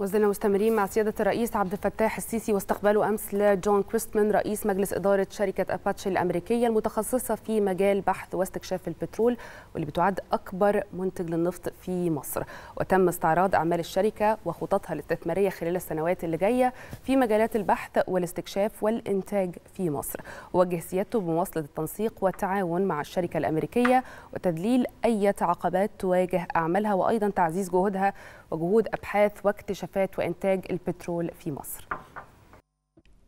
وزلنا مستمرين مع سيادة الرئيس عبد الفتاح السيسي واستقباله أمس لجون كريستمان رئيس مجلس إدارة شركة أباتشي الأمريكية المتخصصة في مجال بحث واستكشاف البترول واللي بتعد أكبر منتج للنفط في مصر وتم استعراض أعمال الشركة وخططها الاستثمارية خلال السنوات اللي جاية في مجالات البحث والاستكشاف والإنتاج في مصر وجه سيادته بمواصلة التنسيق والتعاون مع الشركة الأمريكية وتذليل أي عقبات تواجه أعمالها وأيضا تعزيز جهودها وجهود أبحاث واكتشاف المكتشفات وإنتاج البترول في مصر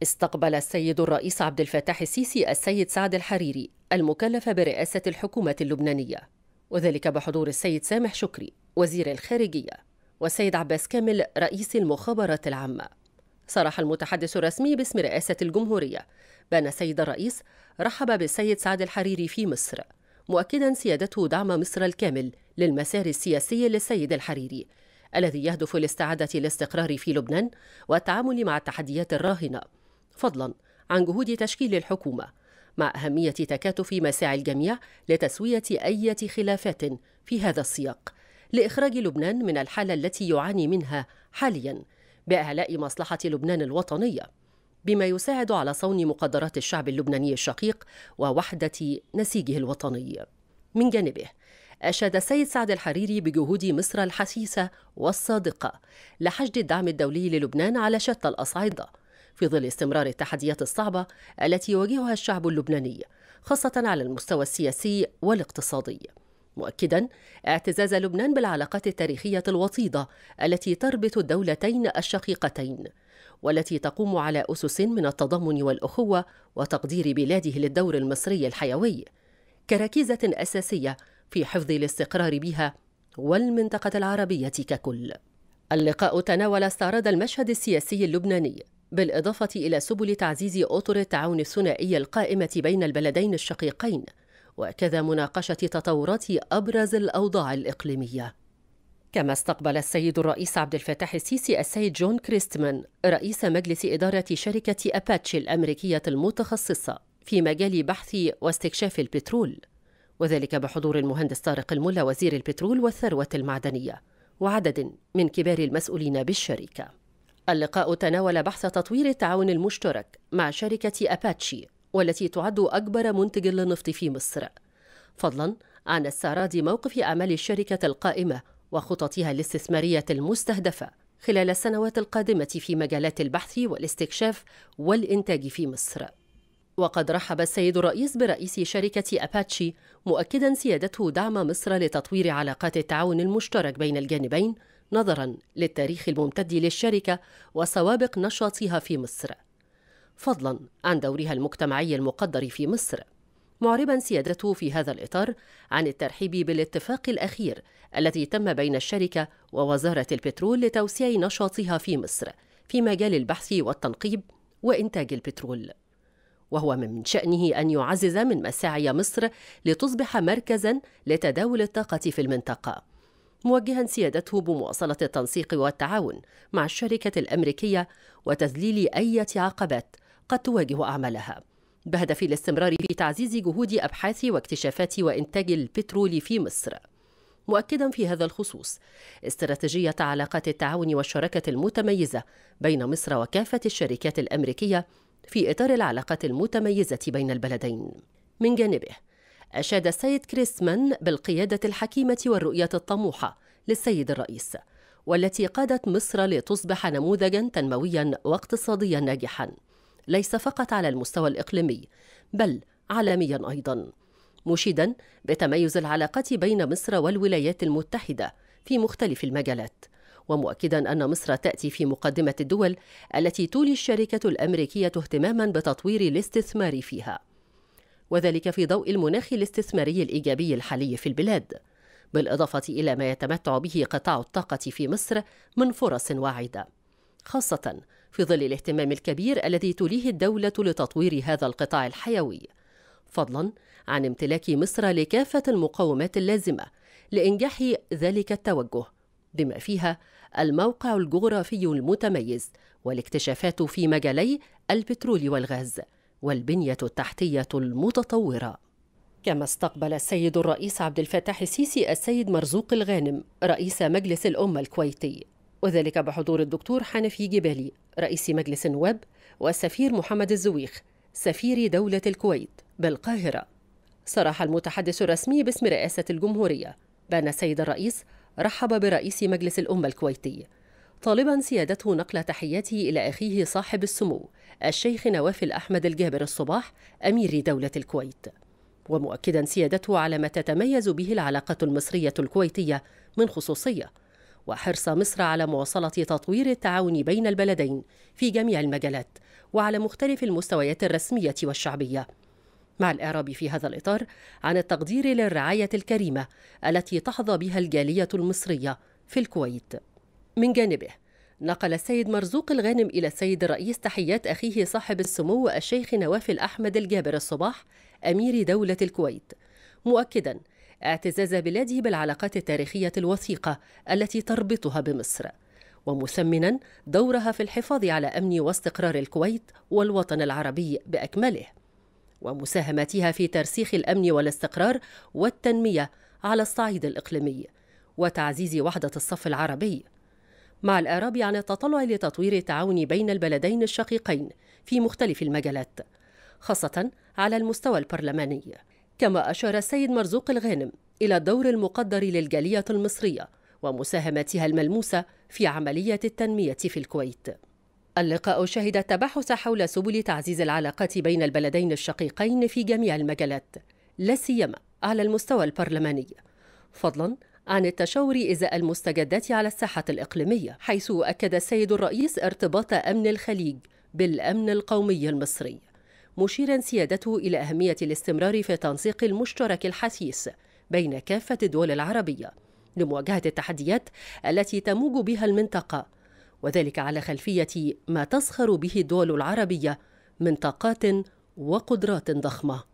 استقبل السيد الرئيس عبد الفتاح السيسي السيد سعد الحريري المكلف برئاسة الحكومة اللبنانية وذلك بحضور السيد سامح شكري وزير الخارجية والسيد عباس كامل رئيس المخابرات العامة صرح المتحدث الرسمي باسم رئاسة الجمهورية بأن السيد الرئيس رحب بالسيد سعد الحريري في مصر مؤكدا سيادته دعم مصر الكامل للمسار السياسي للسيد الحريري الذي يهدف لاستعادة الاستقرار في لبنان والتعامل مع التحديات الراهنة فضلا عن جهود تشكيل الحكومة مع أهمية تكاتف مساعي الجميع لتسوية أي خلافات في هذا السياق لإخراج لبنان من الحالة التي يعاني منها حاليا بإعلاء مصلحة لبنان الوطنية بما يساعد على صون مقدرات الشعب اللبناني الشقيق ووحدة نسيجه الوطني من جانبه أشاد السيد سعد الحريري بجهود مصر الحثيثة والصادقة لحشد الدعم الدولي للبنان على شتى الأصعدة في ظل استمرار التحديات الصعبة التي يواجهها الشعب اللبناني خاصة على المستوى السياسي والاقتصادي مؤكدا اعتزاز لبنان بالعلاقات التاريخية الوطيدة التي تربط الدولتين الشقيقتين والتي تقوم على أسس من التضامن والأخوة وتقدير بلاده للدور المصري الحيوي كركيزة أساسية في حفظ الاستقرار بها والمنطقة العربية ككل. اللقاء تناول استعراض المشهد السياسي اللبناني بالإضافة إلى سبل تعزيز أطر التعاون الثنائي القائمة بين البلدين الشقيقين وكذا مناقشة تطورات أبرز الأوضاع الإقليمية. كما استقبل السيد الرئيس عبد الفتاح السيسي السيد جون كريستمان رئيس مجلس إدارة شركة أباتشي الأمريكية المتخصصة في مجال بحث واستكشاف البترول وذلك بحضور المهندس طارق الملا وزير البترول والثروة المعدنية وعدد من كبار المسؤولين بالشركة اللقاء تناول بحث تطوير التعاون المشترك مع شركة أباتشي والتي تعد أكبر منتج للنفط في مصر فضلا عن استعراض موقف أعمال الشركة القائمة وخططها الاستثمارية المستهدفة خلال السنوات القادمة في مجالات البحث والاستكشاف والإنتاج في مصر وقد رحب السيد الرئيس برئيس شركة أباتشي مؤكدا سيادته دعم مصر لتطوير علاقات التعاون المشترك بين الجانبين نظرا للتاريخ الممتد للشركة وسوابق نشاطها في مصر فضلا عن دورها المجتمعي المقدر في مصر معربا سيادته في هذا الإطار عن الترحيب بالاتفاق الأخير الذي تم بين الشركة ووزارة البترول لتوسيع نشاطها في مصر في مجال البحث والتنقيب وإنتاج البترول وهو من شأنه أن يعزز من مساعي مصر لتصبح مركزا لتداول الطاقة في المنطقة موجها سيادته بمواصلة التنسيق والتعاون مع الشركة الأمريكية وتذليل أي عقبات قد تواجه أعمالها بهدف الاستمرار في تعزيز جهود أبحاث واكتشافات وإنتاج البترول في مصر مؤكدا في هذا الخصوص استراتيجية علاقات التعاون والشراكة المتميزة بين مصر وكافة الشركات الأمريكية في إطار العلاقات المتميزة بين البلدين. من جانبه، أشاد السيد كريسمان بالقيادة الحكيمة والرؤية الطموحة للسيد الرئيس، والتي قادت مصر لتصبح نموذجا تنمويا واقتصاديا ناجحا، ليس فقط على المستوى الإقليمي، بل عالميا أيضا. مشيدا بتميز العلاقات بين مصر والولايات المتحدة في مختلف المجالات ومؤكدا أن مصر تأتي في مقدمة الدول التي تولي الشركة الأمريكية اهتماما بتطوير الاستثمار فيها وذلك في ضوء المناخ الاستثماري الإيجابي الحالي في البلاد بالإضافة إلى ما يتمتع به قطاع الطاقة في مصر من فرص واعدة خاصة في ظل الاهتمام الكبير الذي توليه الدولة لتطوير هذا القطاع الحيوي فضلا عن امتلاك مصر لكافة المقومات اللازمة لإنجاح ذلك التوجه بما فيها الموقع الجغرافي المتميز والاكتشافات في مجالي البترول والغاز والبنيه التحتيه المتطوره كما استقبل السيد الرئيس عبد الفتاح السيسي السيد مرزوق الغانم رئيس مجلس الامه الكويتي وذلك بحضور الدكتور حنفي جبالي رئيس مجلس النواب والسفير محمد الزويخ سفير دوله الكويت بالقاهره صرح المتحدث الرسمي باسم رئاسه الجمهوريه بان السيد الرئيس رحب برئيس مجلس الأمة الكويتي طالبا سيادته نقل تحياته إلى أخيه صاحب السمو الشيخ نواف الأحمد الجابر الصباح أمير دولة الكويت ومؤكدا سيادته على ما تتميز به العلاقة المصرية الكويتية من خصوصية وحرص مصر على مواصلة تطوير التعاون بين البلدين في جميع المجالات وعلى مختلف المستويات الرسمية والشعبية مع الإعراب في هذا الإطار عن التقدير للرعاية الكريمة التي تحظى بها الجالية المصرية في الكويت. من جانبه نقل السيد مرزوق الغانم إلى السيد الرئيس تحيات أخيه صاحب السمو الشيخ نواف الاحمد الجابر الصباح أمير دولة الكويت مؤكدا اعتزاز بلاده بالعلاقات التاريخية الوثيقة التي تربطها بمصر ومثمنا دورها في الحفاظ على أمن واستقرار الكويت والوطن العربي بأكمله ومساهماتها في ترسيخ الامن والاستقرار والتنميه على الصعيد الاقليمي وتعزيز وحده الصف العربي مع الاعراب عن التطلع لتطوير التعاون بين البلدين الشقيقين في مختلف المجالات خاصه على المستوى البرلماني كما اشار السيد مرزوق الغانم الى الدور المقدر للجاليه المصريه ومساهمتها الملموسه في عمليه التنميه في الكويت اللقاء شهد التباحث حول سبل تعزيز العلاقات بين البلدين الشقيقين في جميع المجالات لا سيما على المستوى البرلماني فضلا عن التشاور ازاء المستجدات على الساحه الاقليميه حيث اكد السيد الرئيس ارتباط امن الخليج بالامن القومي المصري مشيرا سيادته الى اهميه الاستمرار في تنسيق المشترك الحثيث بين كافه الدول العربيه لمواجهه التحديات التي تموج بها المنطقه وذلك على خلفيه ما تسخر به الدول العربيه من طاقات وقدرات ضخمه